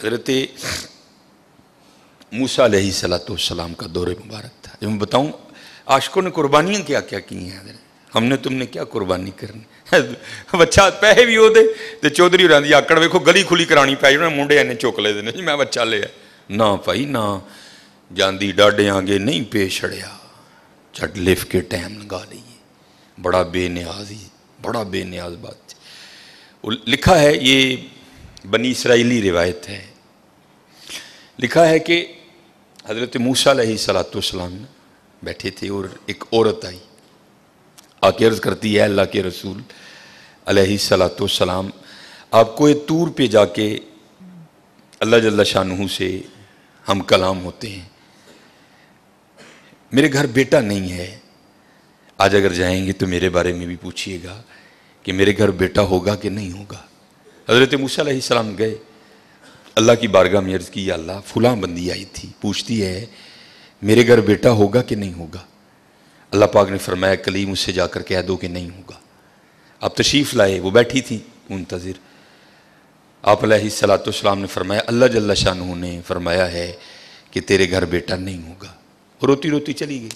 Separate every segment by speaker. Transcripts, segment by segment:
Speaker 1: हजरत मूसा सलातम का दौरे मुबारक था जब मैं बताऊँ आशकों ने कुर्बानियाँ क्या क्या की हैं हजरत हमने तुमने क्या कुर्बानी करनी बच्चा पैसे भी ओहदे तो चौधरी होर आकड़ वेखो गली खुली करानी पै उन्हें मुंडे इन्हें चुक ले देने जी मैं बच्चा लिया ना भाई ना ਜਾਂਦੀ ਡਾਡਿਆਂ ਗੇ ਨਹੀਂ ਪੇਸ਼ ਛੜਿਆ ਛੱਡ ਲਿਫ ਕੇ ਟਾਈਮ ਲਗਾ ਲਈਏ ਬੜਾ ਬੇਨਿਆਜ਼ੀ बड़ा बेनियाज बात लिखा है ये बनी इसराइली रिवायत है लिखा है कि हज़रत मूसा सलातम बैठे थे और एक औरत आई आके अर्ज़ करती है अल्लाह के रसूल अलातम आपको ये तूर पे जाके अल्लाह जल्ला शाह से हम कलाम होते हैं मेरे घर बेटा नहीं है आज अगर जाएंगे तो मेरे बारे में भी पूछिएगा कि मेरे घर बेटा होगा कि नहीं होगा हज़रत मूसा सलाम गए अल्लाह की बारगाह में अर्ज की अल्लाह फुला बंदी आई थी पूछती है मेरे घर बेटा होगा कि नहीं होगा अल्लाह पाक ने फरमाया कलीम उससे जाकर कह दो कि नहीं होगा आप तशरीफ़ लाए वो बैठी थी मुंतज़िर आप सलाम ने फरमाया अल्लाह जल्ला शाह ने फरमाया है कि तेरे घर बेटा नहीं होगा रोती रोती चली गई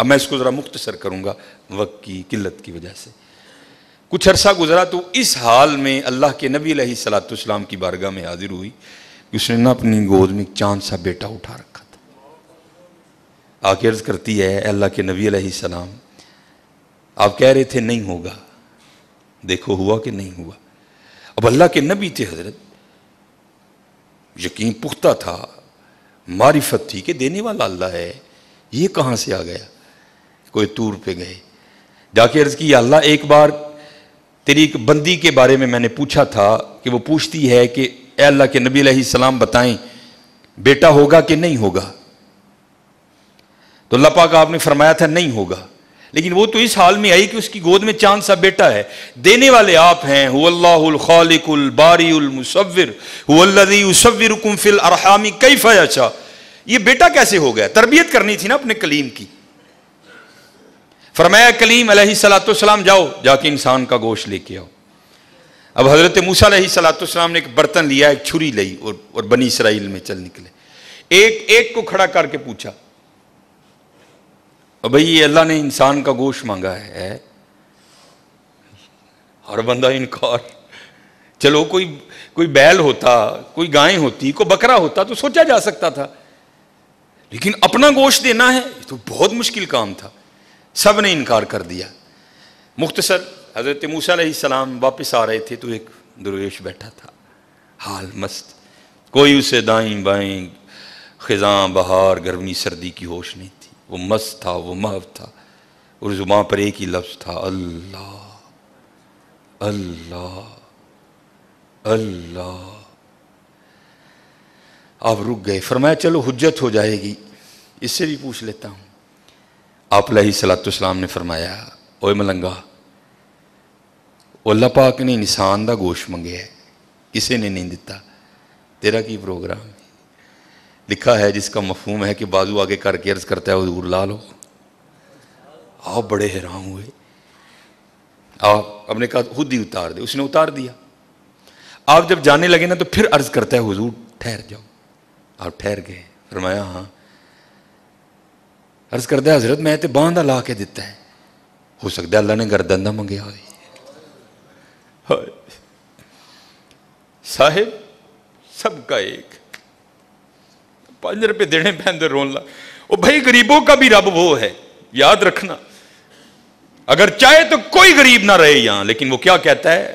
Speaker 1: अब मैं इसको ज़रा मुख्तसर करूँगा वक्त की किल्लत की वजह से कुछ अरसा गुजरा तो इस हाल में अल्लाह के नबी सलातम की बारगाह में हाजिर हुई कि उसने ना अपनी गोद में चांद सा बेटा उठा रखा था आके अर्ज करती है अल्लाह के नबी सलाम आप कह रहे थे नहीं होगा देखो हुआ कि नहीं हुआ अब अल्लाह के नबी थे हजरत यकीन पुख्ता था मारिफत थी कि देने वाला अल्लाह है ये कहाँ से आ गया कोई तूर पे गए जाके अर्ज की अल्लाह एक बार तेरी एक बंदी के बारे में मैंने पूछा था कि वो पूछती है कि अल्लाह के नबी सलाम बताएं बेटा होगा कि नहीं होगा तो अल्लाह पाक आपने फरमाया था नहीं होगा लेकिन वो तो इस हाल में आई कि उसकी गोद में चांद सा बेटा है देने वाले आप हैं हुल्लाकुल बारीउल मुसविर हुल्लज़ी फिल अरहामी कई फ़याचा ये बेटा कैसे हो गया तरबियत करनी थी ना अपने कलीम की फरमाया कलीम सलाम जाओ जाके इंसान का गोश्त लेके आओ अब हज़रत मूसा सलातम ने एक बर्तन लिया एक छुरी ली और, और बनी इसराइल में चल निकले एक एक को खड़ा करके पूछा भाई ये अल्लाह ने इंसान का गोश्त मांगा है हर बंदा इनकार चलो कोई कोई बैल होता कोई गाय होती कोई बकरा होता तो सोचा जा सकता था लेकिन अपना गोश्त देना है तो बहुत मुश्किल काम था सब ने इनकार कर दिया मुख्तसर हज़रत मूसम वापस आ रहे थे तो एक दुर्वेश बैठा था हाल मस्त कोई उसे दाएं बाएं ख़ज़ाँ बहार गर्मी सर्दी की होश नहीं थी वो मस्त था वो महव था और जुबान पर एक ही लफ्ज़ था अल्लाह अल्लाह अल्लाह आप रुक गए फरमाया चलो हुज्जत हो जाएगी इससे भी पूछ लेता हूँ आप सलातम ने फरमाया ओए मलंगा ओला पाक ने इंसान का गोश मंगे है किसी ने नहीं दिता तेरा की प्रोग्राम लिखा है जिसका मफहूम है कि बाजू आगे करके अर्ज करता है हजूर ला लो आप बड़े हैरान हुए आप अपने कहा खुद ही उतार दे उसने उतार दिया आप जब जाने लगे ना तो फिर अर्ज करता है हुजूर ठहर जाओ आप ठहर गए फरमाया हाँ अर्ज़ कर दिया हजरत मैं बांह ਦਾ ਲਾ ਕੇ ਦਿੱਤਾ ਹੈ ਹੋ ਸਕਦਾ ਅੱਲਾ ਨੇ ਗਰਦਨ ਦਾ ਮੰਗਿਆ ਹੋਵੇ ਹਾਏ सबका एक पाँच रुपये देने पैंदे रोन ला ओ भाई गरीबों का भी रब वो है याद रखना अगर चाहे तो कोई गरीब ना रहे यहाँ लेकिन वो क्या कहता है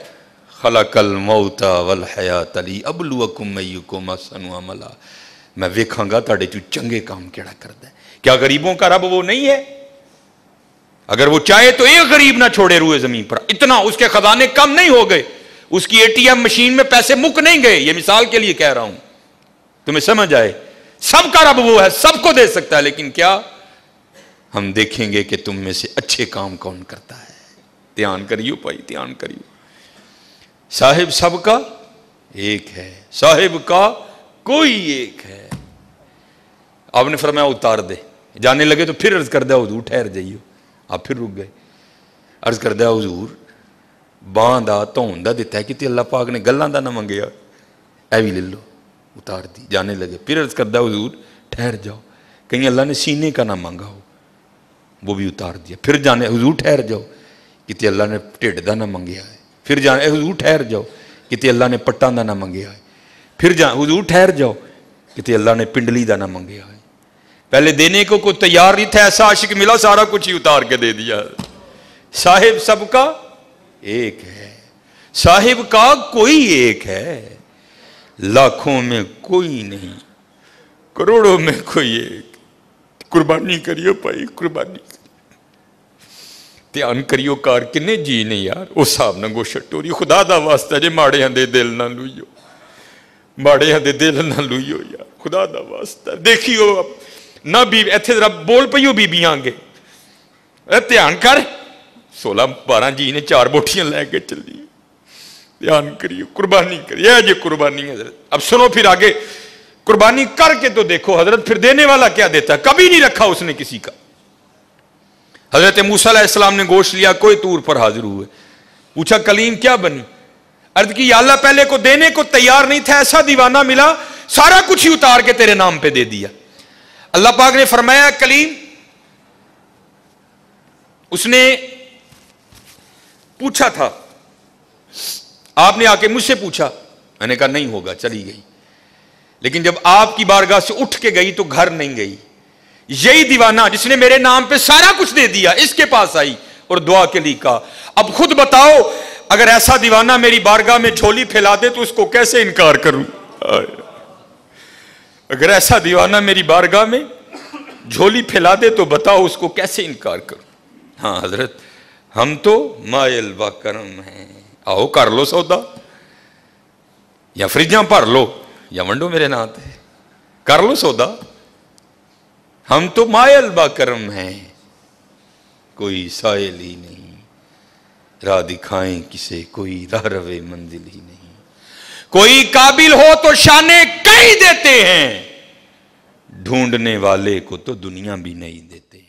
Speaker 1: खला कल मऊता वल हया तली अबलू अकुम मयू को मैं वेखांगा ताड़े चू चंगे काम केड़ा करता है क्या गरीबों का रब वो नहीं है अगर वो चाहे तो एक गरीब ना छोड़े रुए जमीन पर इतना उसके खजाने कम नहीं हो गए उसकी एटीएम मशीन में पैसे मुक नहीं गए ये मिसाल के लिए कह रहा हूं तुम्हें समझ आए सबका रब वो है सबको दे सकता है लेकिन क्या हम देखेंगे कि तुम में से अच्छे काम कौन करता है ध्यान करियो भाई ध्यान करियो साहिब सबका एक है साहिब का कोई एक है आपने फरमाया उतार दे जाने लगे तो फिर अर्ज कर दिया हजूर ठहर जाइयो आप फिर रुक गए अर्ज कर दिया हजूर ਬਾਹਾਂ ਦਾ दिता है कि अल्लाह पाक ने गलों का ना मंगे ऐ भी ले लो उतार दी जाने लगे फिर अर्ज कर दिया हजूर ठहर जाओ कहीं अल्लाह ने सीने का ना मांगा हो वो भी उतार दिया फिर जाने हजूर ठहर जाओ कितने अल्लाह ने ढिड का ना मंगया है फिर जाने हजूर ठहर जाओ कितने अल्लाह ने पट्टा का ना मंगया है फिर जा हजूर ठहर जाओ कित अल्लाह ने पिंडली का ना मंगया है पहले देने को कोई तैयार नहीं था ऐसा आशिक मिला सारा कुछ ही उतार के दे दिया साहिब सबका एक है साहिब का कोई एक है लाखों में कोई नहीं करोड़ों में कोई एक कुर्बानी करियो भाई कुर्बानी ਧਿਆਨ ਕਰਿਓ ਕਾਰ ਕਿੰਨੇ ਜੀ ਨੇ ਯਾਰ ਉਹ ਹਿਸਾਬ ਨਾਲ ਗੋਸ਼ਟ ਟੋਰੀ खुदा का वास्ता जे माड़िया के दिल ना ਲੂਈਓ माड़िया के दिल ना ਲੂਈਓ यार खुदा का वास्ता देखियो ना बी इतने जरा बोल ਪਈਓ ਬੀਬੀਆਂ ਅੱਗੇ ਇਹ ਧਿਆਨ ਕਰ 16 12 ਜੀ ਨੇ ਚਾਰ ਬੋਟੀਆਂ ਲੈ ध्यान करिए कुर्बानी करिए जो कुर्बानी हजरत अब सुनो फिर आगे कुर्बानी करके तो देखो हजरत फिर देने वाला क्या देता कभी नहीं रखा उसने किसी का हजरत इस्लाम ने गोश्त लिया कोई तूर पर हाजिर हुए पूछा कलीम क्या बनी अर्द की अल्लाह पहले को देने को तैयार नहीं था ऐसा दीवाना मिला सारा कुछ ही उतार के तेरे नाम पे दे दिया अल्लाह पाक ने फरमाया कलीम उसने पूछा था आपने आके मुझसे पूछा मैंने कहा नहीं होगा चली गई लेकिन जब आपकी बारगाह से उठ के गई तो घर नहीं गई यही दीवाना जिसने मेरे नाम पे सारा कुछ दे दिया इसके पास आई और दुआ के लिए कहा अब खुद बताओ अगर ऐसा दीवाना मेरी बारगाह में झोली फैला दे तो उसको कैसे इनकार करूं अगर ऐसा दीवाना मेरी बारगाह में झोली फैला दे तो बताओ उसको कैसे इनकार करो हाँ हजरत हम तो मायल करम हैं आओ कर लो सौदा या फ्रिजा भर लो या वंडो मेरे नाते कर लो सौदा हम तो मायल करम हैं कोई सायल ही नहीं राह दिखाएं किसे कोई राह रवे मंजिल ही नहीं कोई काबिल हो तो शाने कई देते हैं ढूंढने वाले को तो दुनिया भी नहीं देते